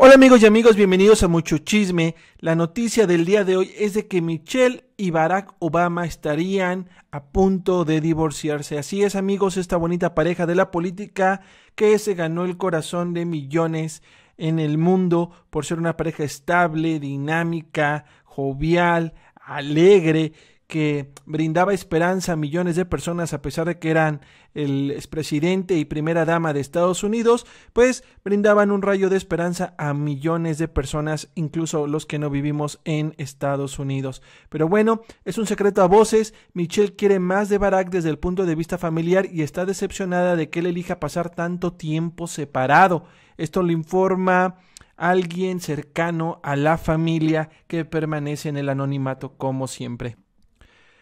Hola amigos y amigos, bienvenidos a Mucho Chisme. La noticia del día de hoy es de que Michelle y Barack Obama estarían a punto de divorciarse. Así es amigos, esta bonita pareja de la política que se ganó el corazón de millones en el mundo por ser una pareja estable, dinámica, jovial, alegre que brindaba esperanza a millones de personas a pesar de que eran el expresidente y primera dama de Estados Unidos, pues brindaban un rayo de esperanza a millones de personas, incluso los que no vivimos en Estados Unidos. Pero bueno, es un secreto a voces, Michelle quiere más de Barack desde el punto de vista familiar y está decepcionada de que él elija pasar tanto tiempo separado. Esto le informa alguien cercano a la familia que permanece en el anonimato como siempre.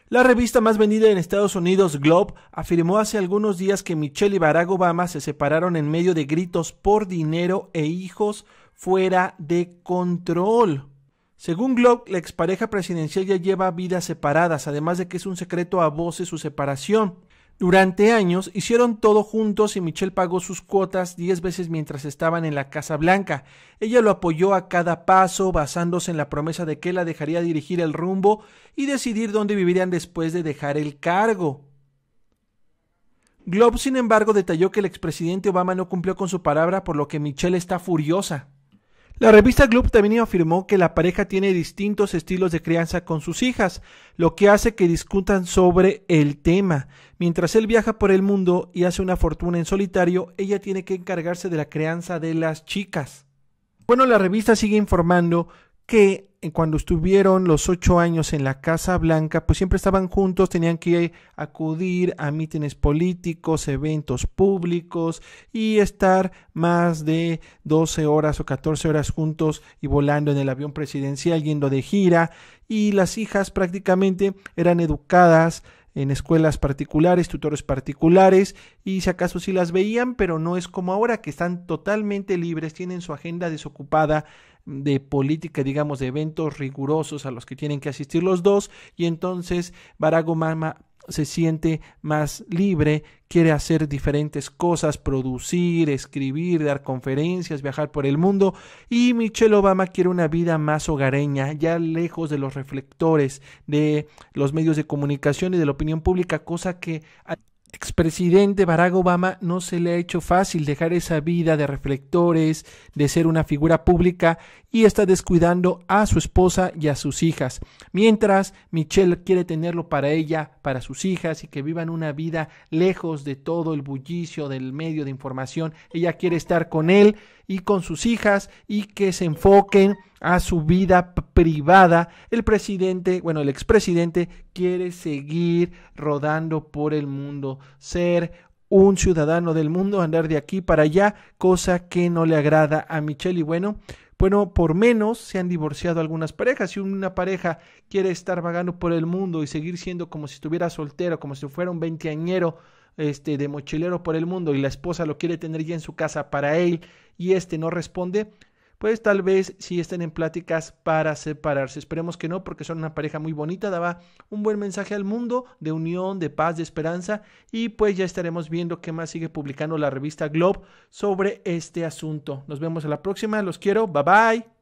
La revista más vendida en Estados Unidos, Globe, afirmó hace algunos días que Michelle y Barack Obama se separaron en medio de gritos por dinero e hijos fuera de control. Según Globe, la expareja presidencial ya lleva vidas separadas, además de que es un secreto a voces su separación. Durante años hicieron todo juntos y Michelle pagó sus cuotas diez veces mientras estaban en la Casa Blanca. Ella lo apoyó a cada paso, basándose en la promesa de que la dejaría dirigir el rumbo y decidir dónde vivirían después de dejar el cargo. Glob, sin embargo, detalló que el expresidente Obama no cumplió con su palabra, por lo que Michelle está furiosa. La revista Club también afirmó que la pareja tiene distintos estilos de crianza con sus hijas, lo que hace que discutan sobre el tema. Mientras él viaja por el mundo y hace una fortuna en solitario, ella tiene que encargarse de la crianza de las chicas. Bueno, la revista sigue informando que eh, cuando estuvieron los ocho años en la Casa Blanca, pues siempre estaban juntos, tenían que acudir a mítines políticos, eventos públicos y estar más de 12 horas o 14 horas juntos y volando en el avión presidencial, yendo de gira. Y las hijas prácticamente eran educadas en escuelas particulares, tutores particulares, y si acaso sí las veían, pero no es como ahora que están totalmente libres, tienen su agenda desocupada de política, digamos, de eventos rigurosos a los que tienen que asistir los dos, y entonces Barago mama se siente más libre, quiere hacer diferentes cosas, producir, escribir, dar conferencias, viajar por el mundo. Y Michelle Obama quiere una vida más hogareña, ya lejos de los reflectores, de los medios de comunicación y de la opinión pública, cosa que expresidente Barack Obama no se le ha hecho fácil dejar esa vida de reflectores, de ser una figura pública y está descuidando a su esposa y a sus hijas. Mientras Michelle quiere tenerlo para ella, para sus hijas y que vivan una vida lejos de todo el bullicio del medio de información, ella quiere estar con él y con sus hijas y que se enfoquen a su vida privada. El presidente, bueno, el expresidente quiere seguir rodando por el mundo ser un ciudadano del mundo, andar de aquí para allá, cosa que no le agrada a Michelle. Y bueno, bueno, por menos se han divorciado algunas parejas. Si una pareja quiere estar vagando por el mundo y seguir siendo como si estuviera soltero, como si fuera un veinteañero, este, de mochilero por el mundo y la esposa lo quiere tener ya en su casa para él y este no responde, pues tal vez si estén en pláticas para separarse. Esperemos que no, porque son una pareja muy bonita, daba un buen mensaje al mundo de unión, de paz, de esperanza, y pues ya estaremos viendo qué más sigue publicando la revista Globe sobre este asunto. Nos vemos en la próxima, los quiero, bye bye.